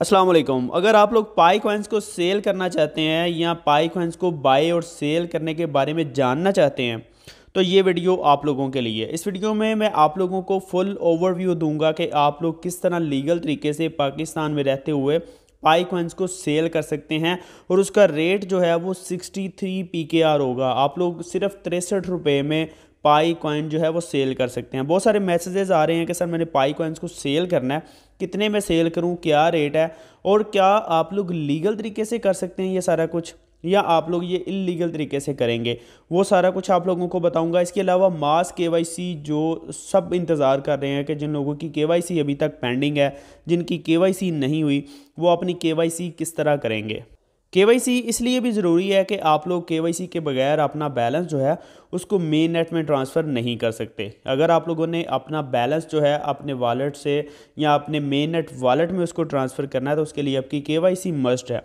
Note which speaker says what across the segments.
Speaker 1: असलम अगर आप लोग पाई कॉइन्स को सेल करना चाहते हैं या पाई कॉइन्स को बाई और सेल करने के बारे में जानना चाहते हैं तो ये वीडियो आप लोगों के लिए इस वीडियो में मैं आप लोगों को फुल ओवरव्यू दूंगा कि आप लोग किस तरह लीगल तरीके से पाकिस्तान में रहते हुए पाई कॉइन्स को सेल कर सकते हैं और उसका रेट जो है वो 63 आर होगा आप लोग सिर्फ तिरसठ रुपये में पाई कॉइन जो है वो सेल कर सकते हैं बहुत सारे मैसेजेस आ रहे हैं कि सर मैंने पाई कॉइन्स को सेल करना है कितने में सेल करूं क्या रेट है और क्या आप लोग लीगल तरीके से कर सकते हैं ये सारा कुछ या आप लोग ये इलीगल तरीके से करेंगे वो सारा कुछ आप लोगों को बताऊंगा इसके अलावा मास के जो सब इंतज़ार कर रहे हैं कि जिन लोगों की के अभी तक पेंडिंग है जिनकी के नहीं हुई वो अपनी के किस तरह करेंगे के इसलिए भी ज़रूरी है कि आप लोग के के बगैर अपना बैलेंस जो है उसको मेन नेट में ट्रांसफ़र नहीं कर सकते अगर आप लोगों ने अपना बैलेंस जो है अपने वॉलेट से या अपने मेन नेट वॉलेट में उसको ट्रांसफ़र करना है तो उसके लिए आपकी के मस्ट है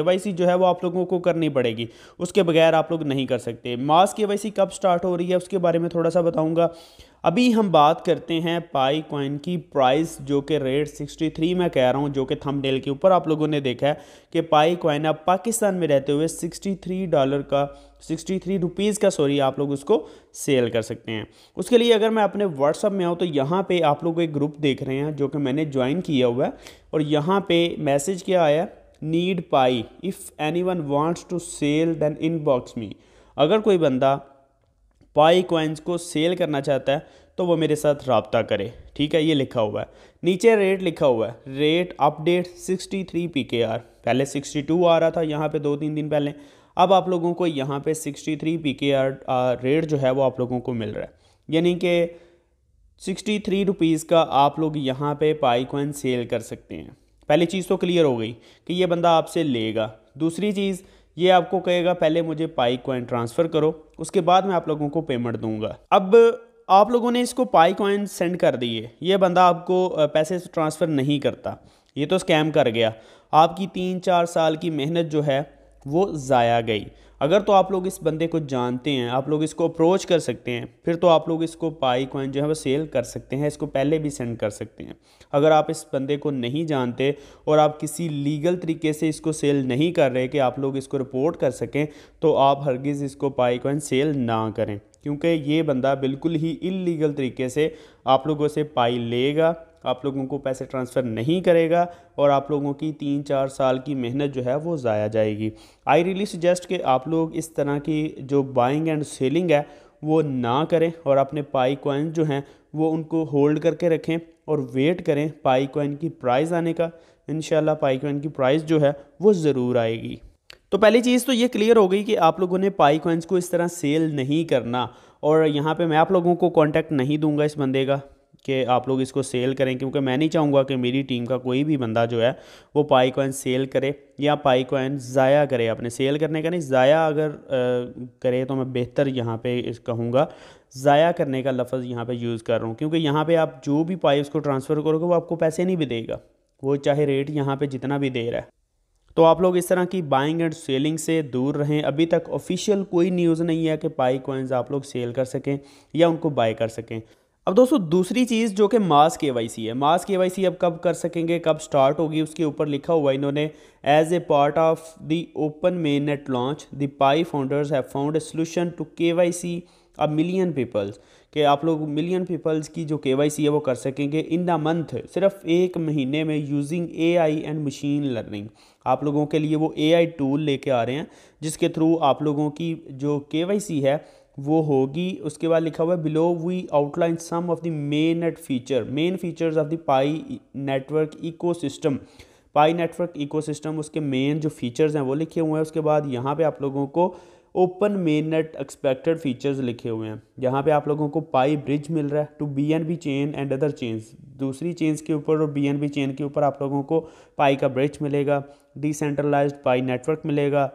Speaker 1: के जो है वो आप लोगों को करनी पड़ेगी उसके बगैर आप लोग नहीं कर सकते मास के कब स्टार्ट हो रही है उसके बारे में थोड़ा सा बताऊँगा अभी हम बात करते हैं पाई कॉइन की प्राइस जो कि रेट 63 मैं कह रहा हूं जो कि थंबनेल के ऊपर आप लोगों ने देखा है कि पाई कॉइन अब पाकिस्तान में रहते हुए 63 डॉलर का 63 रुपीज़ का सॉरी आप लोग उसको सेल कर सकते हैं उसके लिए अगर मैं अपने व्हाट्सअप में आऊं तो यहां पे आप लोग एक ग्रुप देख रहे हैं जो कि मैंने ज्वाइन किया हुआ है और यहाँ पर मैसेज क्या आया need Pi if any one wants to sell then inbox me अगर कोई बंदा पाई कॉइन्स को सेल करना चाहता है तो वो मेरे साथ रबता करे ठीक है ये लिखा हुआ है नीचे रेट लिखा हुआ है rate update 63 three P K R पहले सिक्सटी टू आ रहा था यहाँ पे दो तीन दिन पहले अब आप लोगों को यहाँ पे 63 three P K R rate जो है वो आप लोगों को मिल रहा है यानी कि सिक्सटी थ्री रुपीज़ का आप लोग यहाँ पे पाई कॉइन सेल कर सकते हैं पहली चीज़ तो क्लियर हो गई कि ये बंदा आपसे लेगा दूसरी चीज़ ये आपको कहेगा पहले मुझे पाई कॉइन ट्रांसफ़र करो उसके बाद मैं आप लोगों को पेमेंट दूंगा अब आप लोगों ने इसको पाई कॉइन सेंड कर दिए ये बंदा आपको पैसे ट्रांसफ़र नहीं करता ये तो स्कैम कर गया आपकी तीन चार साल की मेहनत जो है वो ज़ाया गई अगर तो आप लोग इस बंदे को जानते हैं आप लोग इसको अप्रोच कर सकते हैं फिर तो आप लोग इसको पाई कॉइन जो है वो सेल कर सकते हैं इसको पहले भी सेंड कर सकते हैं अगर आप इस बंदे को नहीं जानते और आप किसी लीगल तरीके से इसको सेल नहीं कर रहे कि आप लोग इसको रिपोर्ट कर सकें तो आप हरगिज़ इसको पाई कॉइन सेल ना करें क्योंकि ये बंदा बिल्कुल ही इलीगल तरीके से आप लोगों से पाई लेगा आप लोगों को पैसे ट्रांसफ़र नहीं करेगा और आप लोगों की तीन चार साल की मेहनत जो है वो ज़ाया जाएगी आई रियली सजेस्ट कि आप लोग इस तरह की जो बाइंग एंड सेलिंग है वो ना करें और अपने पाई कॉइन जो हैं वो उनको होल्ड करके रखें और वेट करें पाई कॉइन की प्राइस आने का इन पाई कॉइन की प्राइस जो है वो ज़रूर आएगी तो पहली चीज़ तो ये क्लियर हो गई कि आप लोगों ने पाई कॉइन्स को इस तरह सेल नहीं करना और यहाँ पे मैं आप लोगों को कांटेक्ट नहीं दूंगा इस बंदे का कि आप लोग इसको सेल करें क्योंकि मैं नहीं चाहूँगा कि मेरी टीम का कोई भी बंदा जो है वो पाई कॉइन सेल करे या पाई कॉइन ज़ाया करे अपने सेल करने का नहीं ज़ाया अगर आ, करे तो मैं बेहतर यहाँ पे इस कहूँगा ज़ाया करने का लफ्ज़ यहाँ पे यूज़ कर रहा हूँ क्योंकि यहाँ पे आप जो भी पाई उसको ट्रांसफ़र करोगे वो आपको पैसे नहीं भी देगा वो चाहे रेट यहाँ पर जितना भी दे रहा है तो आप लोग इस तरह की बाइंग एंड सेलिंग से दूर रहें अभी तक ऑफिशियल कोई न्यूज़ नहीं है कि पाई कॉइन्स आप लोग सेल कर सकें या उनको बाय कर सकें अब दोस्तों दूसरी चीज़ जो कि मास के वाई सी है मास के वाई सी अब कब कर सकेंगे कब स्टार्ट होगी उसके ऊपर लिखा हुआ इन्होंने as a part of the open mainnet launch the Pi founders have found a solution to K Y C a million peoples कि आप लोग मिलियन पीपल्स की जो के वाई सी है वो कर सकेंगे इन द मंथ सिर्फ एक महीने में using A I and machine learning आप लोगों के लिए वो एआई टूल लेके आ रहे हैं जिसके थ्रू आप लोगों की जो केवाईसी है वो होगी उसके बाद लिखा हुआ है below we outline some of the mainnet feature main features of the Pi network ecosystem Pi network ecosystem उसके मेन जो फीचर्स हैं वो लिखे हुए हैं उसके बाद यहाँ पे आप लोगों को open mainnet expected features लिखे हुए हैं यहाँ पे आप लोगों को पाई ब्रिज मिल रहा है to B N B chain and other chains दूसरी चेन्स के ऊपर और बी चेन के ऊपर आप लोगों को पाई का ब्रिज मिलेगा डिसेंट्रलाइज्ड पाई नेटवर्क मिलेगा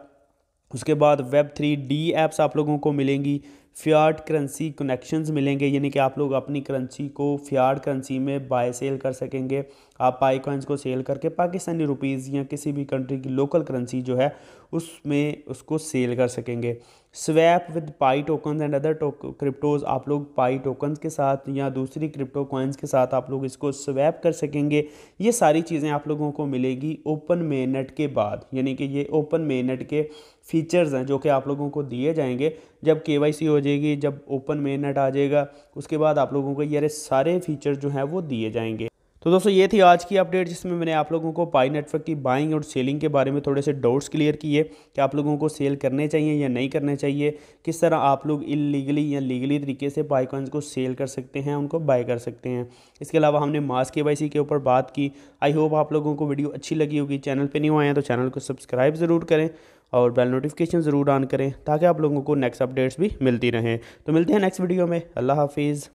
Speaker 1: उसके बाद वेब थ्री डी ऐप्स आप लोगों को मिलेंगी फ़ियाट करेंसी कनेक्शंस मिलेंगे यानी कि आप लोग अपनी करेंसी को फ्यार्ड करेंसी में बाय सेल कर सकेंगे आप पाई कॉइन्स को सेल करके पाकिस्तानी रुपीज़ या किसी भी कंट्री की लोकल करेंसी जो है उसमें उसको सेल कर सकेंगे swap with Pi token and other cryptos आप लोग पाई टोकन के साथ या दूसरी क्रिप्टो कॉइन्स के साथ आप लोग इसको स्वैप कर सकेंगे ये सारी चीज़ें आप लोगों को मिलेगी ओपन मेनट के बाद यानी कि ये ओपन मेनट के फीचर्स हैं जो कि आप लोगों को दिए जाएंगे जब के हो जाएगी जब ओपन मेन आ जाएगा उसके बाद आप लोगों को यारे सारे फीचर जो हैं वो दिए जाएंगे तो दोस्तों ये थी आज की अपडेट जिसमें मैंने आप लोगों को पाई नेटवर्क की बाइंग और सेलिंग के बारे में थोड़े से डाउट्स क्लियर किए कि आप लोगों को सेल करने चाहिए या नहीं करने चाहिए किस तरह आप लोग इलीगली या लीगली तरीके से पाई कॉइन्स को सेल कर सकते हैं उनको बाय कर सकते हैं इसके अलावा हमने मास के के ऊपर बात की आई होप आप लोगों को वीडियो अच्छी लगी होगी चैनल पर नहीं आए हैं तो चैनल को सब्सक्राइब ज़रूर करें और बेल नोटिफिकेशन ज़रूर ऑन करें ताकि आप लोगों को नेक्स्ट अपडेट्स भी मिलती रहें तो मिलते हैं नेक्स्ट वीडियो में अल्लाह हाफिज़